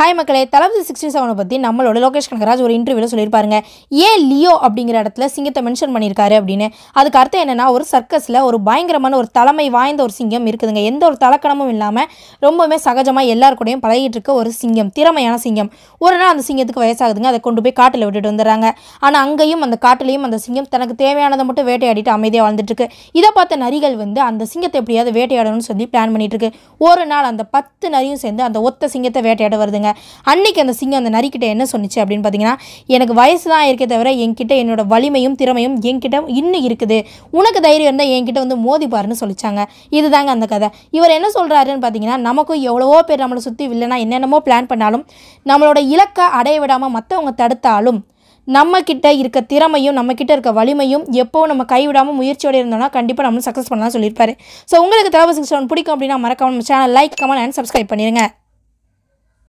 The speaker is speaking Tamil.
ஹாய் மக்களே தளபதி சிக்ஸ்டி செவனை பற்றி நம்மளோட லோகேஷ் கனகராஜ் ஒரு இன்டர்வியூவில் சொல்லியிருப்பாருங்க ஏன் லியோ அப்படிங்கிற இடத்துல சிங்கத்தை மென்ஷன் பண்ணியிருக்காரு அப்படின்னு அதுக்கு அர்த்தம் என்னென்னா ஒரு சர்க்கஸில் ஒரு பயங்கரமான ஒரு தலைமை வாய்ந்த ஒரு சிங்கம் இருக்குதுங்க எந்த ஒரு தலக்கணமும் இல்லாமல் ரொம்பவுமே சகஜமாக எல்லார் கூடயும் பழகிட்டு இருக்க ஒரு சிங்கம் திறமையான சிங்கம் ஒரு நாள் அந்த சிங்கத்துக்கு வயசாகுதுங்க அதை கொண்டு போய் காட்டில் விட்டுட்டு வந்துடுறாங்க ஆனால் அங்கேயும் அந்த காட்டிலையும் அந்த சிங்கம் தனக்கு தேவையானதை மட்டும் வேட்டையாடிட்டு அமைதியாக வாழ்ந்துட்டுருக்கு இதை பார்த்த நரிகள் வந்து அந்த சிங்கத்தை எப்படியாவது வேட்டையாடணும்னு சொல்லி பிளான் பண்ணிட்டு இருக்கு ஒரு நாள் அந்த பத்து நரியும் சேர்ந்து அந்த ஒத்த சிங்கத்தை வேட்டையாட வருதுங்க அன்னைக்கு அந்த சிங்கம் அந்த நரிக்கிட்ட என்ன சொன்னிச்சு அப்படின்னு பார்த்தீங்கன்னா எனக்கு வயசு தான் இருக்கே தவிர என்கிட்ட என்னோட வலிமையும் திறமையும் என்கிட்ட இன்னும் இருக்குது உனக்கு தைரியம் இருந்தால் என்கிட்ட வந்து மோதிப்பாருன்னு சொல்லிச்சாங்க இதுதாங்க அந்த கதை இவர் என்ன சொல்கிறாருன்னு பார்த்தீங்கன்னா நமக்கும் எவ்வளவோ பேர் நம்மளை சுற்றி இல்லைனா என்னென்னமோ பிளான் பண்ணாலும் நம்மளோட இலக்கை அடைய விடாமல் மற்றவங்க தடுத்தாலும் நம்மக்கிட்ட இருக்க திறமையும் நம்மக்கிட்ட இருக்க வலிமையும் எப்போ நம்ம கைவிடாமல் முயற்சியோடு இருந்தோம்னா கண்டிப்பாக நம்ம சக்ஸஸ் பண்ணலாம் சொல்லியிருப்பாரு ஸோ உங்களுக்கு தேவை சிக்ஸ் ஒன் பிடிக்கும் அப்படின்னா மறக்காம நம்ம channel like comment and subscribe பண்ணிடுங்க